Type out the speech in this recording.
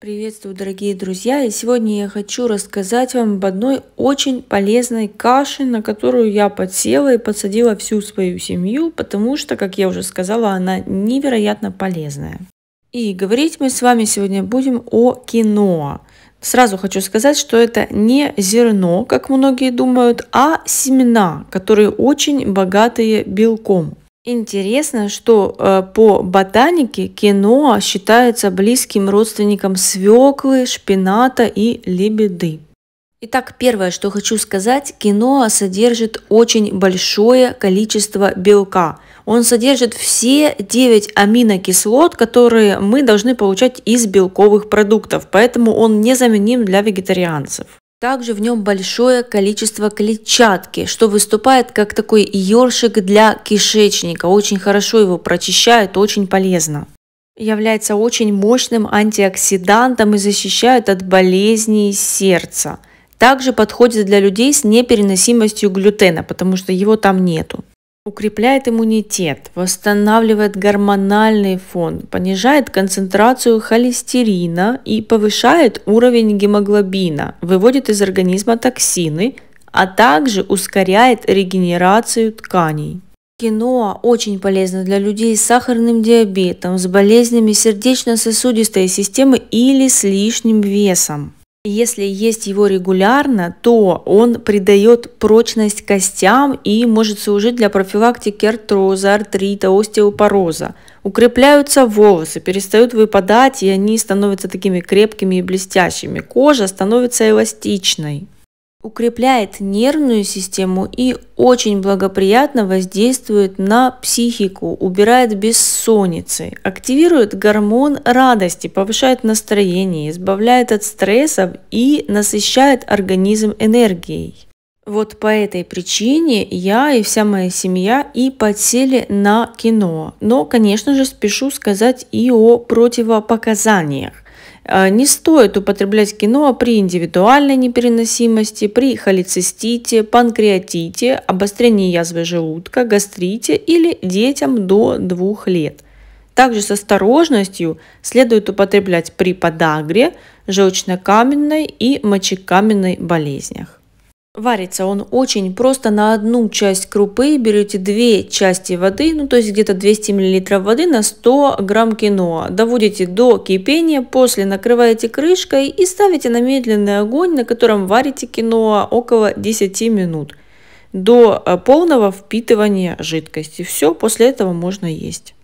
Приветствую, дорогие друзья! И сегодня я хочу рассказать вам об одной очень полезной каше, на которую я подсела и подсадила всю свою семью, потому что, как я уже сказала, она невероятно полезная. И говорить мы с вами сегодня будем о киноа. Сразу хочу сказать, что это не зерно, как многие думают, а семена, которые очень богатые белком. Интересно, что э, по ботанике киноа считается близким родственником свеклы, шпината и лебеды. Итак, первое, что хочу сказать, киноа содержит очень большое количество белка. Он содержит все 9 аминокислот, которые мы должны получать из белковых продуктов, поэтому он незаменим для вегетарианцев. Также в нем большое количество клетчатки, что выступает как такой ёршик для кишечника. Очень хорошо его прочищает, очень полезно. Является очень мощным антиоксидантом и защищает от болезней сердца. Также подходит для людей с непереносимостью глютена, потому что его там нету укрепляет иммунитет, восстанавливает гормональный фон, понижает концентрацию холестерина и повышает уровень гемоглобина, выводит из организма токсины, а также ускоряет регенерацию тканей. Киноа очень полезно для людей с сахарным диабетом, с болезнями сердечно-сосудистой системы или с лишним весом. И если есть его регулярно, то он придает прочность костям и может служить для профилактики артроза, артрита, остеопороза. Укрепляются волосы, перестают выпадать, и они становятся такими крепкими и блестящими. Кожа становится эластичной укрепляет нервную систему и очень благоприятно воздействует на психику, убирает бессонницы, активирует гормон радости, повышает настроение, избавляет от стрессов и насыщает организм энергией. Вот по этой причине я и вся моя семья и подсели на кино. Но, конечно же, спешу сказать и о противопоказаниях. Э, не стоит употреблять киноа при индивидуальной непереносимости, при холецистите, панкреатите, обострении язвы желудка, гастрите или детям до 2 лет. Также с осторожностью следует употреблять при подагре, желчнокаменной и мочекаменной болезнях. Варится он очень просто. На одну часть крупы берете две части воды, ну то есть где-то 200 мл воды на 100 грамм киноа. Доводите до кипения, после накрываете крышкой и ставите на медленный огонь, на котором варите киноа около 10 минут до э, полного впитывания жидкости. Все, после этого можно есть.